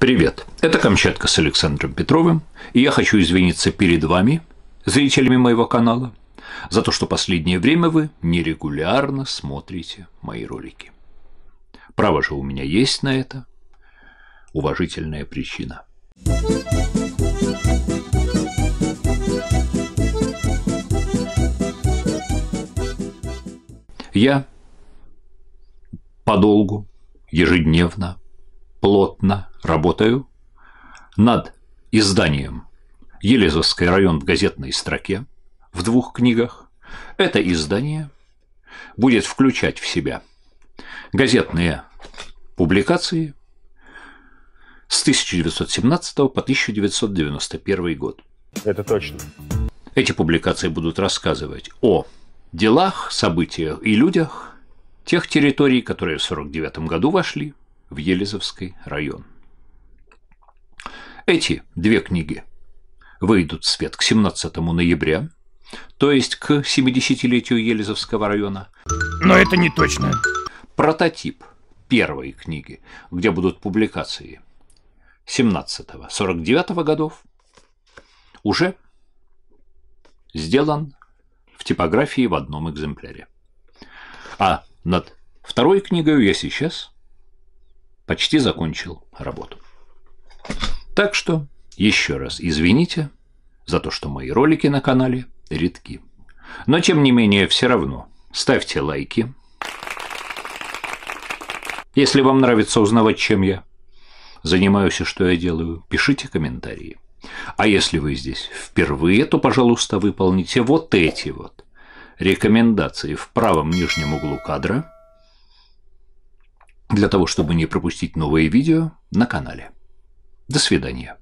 Привет, это Камчатка с Александром Петровым, и я хочу извиниться перед вами, зрителями моего канала, за то, что последнее время вы нерегулярно смотрите мои ролики. Право же у меня есть на это уважительная причина. Я подолгу, ежедневно плотно работаю над изданием «Елизовский район» в газетной строке в двух книгах. Это издание будет включать в себя газетные публикации с 1917 по 1991 год. Это точно. Эти публикации будут рассказывать о делах, событиях и людях тех территорий, которые в 1949 году вошли в Елизовский район. Эти две книги выйдут в свет к 17 ноября, то есть к 70-летию Елизовского района. Но это не точно. Прототип первой книги, где будут публикации 17-49 годов, уже сделан в типографии в одном экземпляре. А над второй книгой я сейчас почти закончил работу. Так что, еще раз извините за то, что мои ролики на канале редки. Но, тем не менее, все равно ставьте лайки, если вам нравится узнавать, чем я занимаюсь и что я делаю, пишите комментарии. А если вы здесь впервые, то, пожалуйста, выполните вот эти вот рекомендации в правом нижнем углу кадра – для того, чтобы не пропустить новые видео на канале. До свидания.